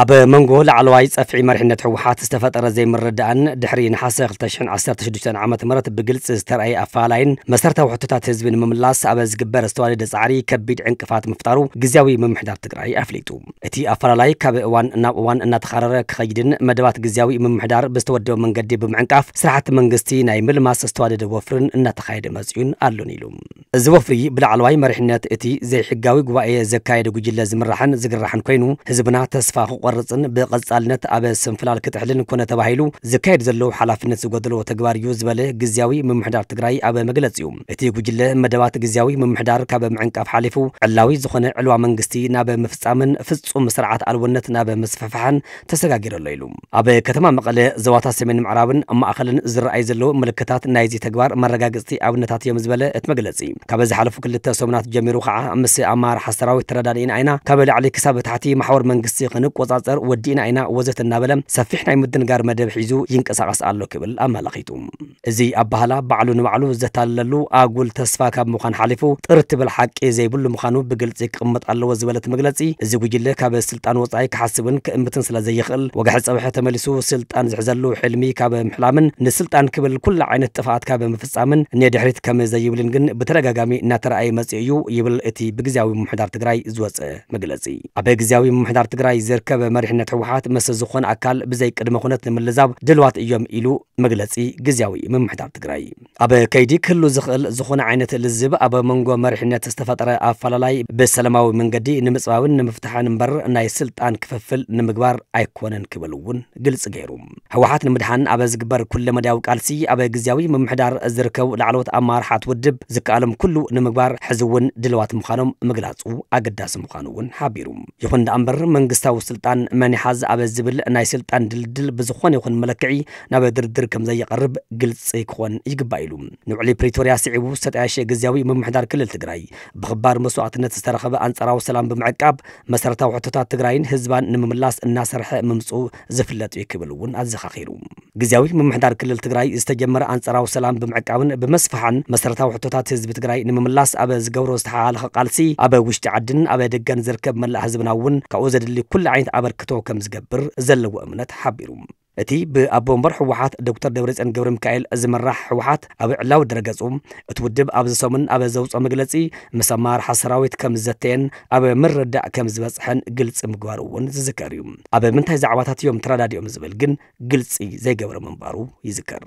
ኣብ መንጎ ላዕለዋይ ፀፍዒ መሪሕነት ሕወሓት ዝተፈጠረ ዘይምርዳእን ድሕሪ ንሓሰ 216 ዓ ም ብግልፂ ዝተርኣየ ኣፋላይን መሰረታዊ ሕቶታት ህዝቢ ንምምላስ ኣብ ዝግበር ዝተዋደደ ፃዕሪ ከቢድ ዕንቅፋት ምፍጣሩ ግዜያዊ ምምሕዳር ትግራይ ኣፍሊጡ እቲ ኣፈላላይ ካብ እዋን ናብ እዋን እናተኻረረ ክኸይድን መደባት ግዜያዊ ምምሕዳር ብዝተወደበ መንገዲ ብምዕንቃፍ ስራሕቲ መንግስቲ ናይ ምልማስ ዝተዋደደ ወፍርን እናተኻየደ መፅዩን ኣሎን ኢሉ እዚ ወፍሪ ብላዕለዋይ መሪሕነት እቲ ዘይሕጋዊ ጉባኤ ዘካየደ ጉጅለ ዝምራሕን ዝግራሕን ኮይኑ ህዝብና ተስፋ ክቆርፅን ብቐጻልነት ኣብ ስንፍላል ክትሕልን ኮነ ተባሂሉ ዝካየድ ዘለዉ ሓላፍነት ዝጎደለዎ ተግባር እዩ ዝበለ ግዜያዊ ምምሕዳር ትግራይ ኣብ መግለፂ እዩ እቲ ጉጅለ መደባት ግዜያዊ ምምሕዳር ካብ ምዕንቃፍ ሓሊፉ ዕላዊ ዝኾነ ዕልዋ መንግስቲ ናብ ምፍጻምን ፍጹም ስርዓት ኣልወነት ናብ ምስፍፋሕን ተሰጋጊረሎ ኢሉ ኣብ ከተማ መቐለ ዘዋታ ሰሜን ምዕራብን ማእኸልን ዝረኣዩ ዘለዉ ምልክታት ናይዚ ተግባር መረጋግፅቲ ኣብነታት እዮም ዝበለ እቲ መግለፂ እዩ ካብ ዝሓለፉ ክልተ ሰሙናት ጀሚሩ ከዓ ምስ ኣማራሓ ሰራዊት ተረዳዲእና ኢና ካብ ላዕሊ ክሳብ ታሕቲ ማሕበር መንግስቲ ክንቆፃፀር ወዲእና ኢና ወዘት እናበለ ሰፊሕ ናይ ምድንጋር መደብ ሒዙ ይንቀሳቀስ ኣሎ ክብል ኣመላኪቱ እዚ ኣባህላ ባዕሉ ንባዕሉ ዘታለሉ ኣጉል ተስፋ ካብ ምዃን ሓሊፉ ጥር ትብል ሓቂ ዘይብሉ ምዃኑ ብግልፂ ክቕመጥ ኣለዎ ዝበለት መግለፂ እዚ ጉጅለ ካብ ስልጣን ወፃኢ ክሓስብን ክእምትን ስለ ዘይኽእል ወጋሕ ፀብሐ ተመሊሱ ስልጣን ዝሕዘሉ ሕልሚ ካብ ምሕላምን ንስልጣን ክብል ኩሉ ዓይነት ጥፋኣት ካብ ምፍፃምን እኒ ድሕሪት ከም ዘይብልን ግን ብተደጋ ብተደጋጋሚ እናተረኣየ መፅኡ እዩ ይብል እቲ ብግዜያዊ ምምሕዳር ትግራይ ዝወፅእ መግለፂ ኣብ ግዜያዊ ምምሕዳር ትግራይ ዝርከብ መሪሕነት ህወሓት መስ ዝኾነ ኣካል ብዘይ ቅድመ ኩነት ንምልዛብ ድልዋት እዮም ኢሉ መግለፂ ግዜያዊ ምምሕዳር ትግራይ ኣብ ከይዲ ክህሉ ዝኽእል ዝኾነ ዓይነት ልዝብ ኣብ መንጎ መሪሕነት ዝተፈጠረ ኣፈላላይ ብሰላማዊ መንገዲ ንምፅባብን ንምፍትሓን እምበር ናይ ስልጣን ክፍፍል ንምግባር ኣይኮነን ክብል እውን ግልፂ ገይሩ ህወሓት ንምድሓን ኣብ ዝግበር ኩለ መዳያዊ ቃልሲ ኣብ ግዜያዊ ምምሕዳር ዝርከቡ ላዕለዎት ኣማርሓት ውድብ ዝከኣሎም ኩሉ ንምግባር ሕዚ እውን ድልዋት ምዃኖም ምግላጹ ኣገዳሲ ምዃኑ እውን ሓቢሩ ይኹን ዳኣ እምበር መንግስታዊ ስልጣን መን ይሓዝ ኣብ ዝብል ናይ ስልጣን ድልድል ብዝኾነ ይኹን መለክዒ ናበ ድርድር ከም ዘየቐርብ ግልፂ ክኾን ይግባእ ኢሉ ንውዕሊ ፕሪቶርያ ስዒቡ ዝተጠያሸ ግዜያዊ ምምሕዳር ክልል ትግራይ ብኽባር መስዋዕትነት ዝተረኸበ ኣንጻራዊ ሰላም ብምዕቃብ መሰረታዊ ሕቶታት ትግራይን ህዝባን ንምምላስ እናሰርሐ ምምፁ ዝፍለጥ እዩ ክብል እውን ኣዘኻኺሩ ግዜያዊ ምምሕዳር ክልል ትግራይ ዝተጀመረ ኣንጻራዊ ሰላም ብምዕቃብን ብመስፋሓን መሰረታዊ ሕቶታት ህዝቢ ትግራይ ትግራይ ንምምላስ ኣብ ዝገብሮ ዝተሓላለኸ ቃልሲ ኣብ ውሽጢ ዓድን ኣብ ደገን ዝርከብ መላእ ህዝብና እውን ካብኡ ዘድሊ ኩሉ ዓይነት ኣበርክቶ ከም ዝገብር ዘለዎ እምነት ሓቢሩ እቲ ብኣቦ ወንበር ሕወሓት ዶክተር ደብረፅን ገብሪ ሚካኤል ዝምራሕ ሕወሓት ኣብ ዕላዊ ድረገጹ እቲ ውድብ ኣብዚ ሰሙን ኣብ ዘውፅኦ መግለፂ ምስ ኣማርሓ ሰራዊት ከም ዝዘተየን ኣብ ምርዳእ ከም ዝበፅሐን ግልፂ ምግባሩ እውን ዝዝከር እዩ ኣብ ምንታይ ዛዕባታት እዮም ተረዳዲኦም ዝብል ግን ግልፂ ዘይገብረ ምንባሩ ይዝከር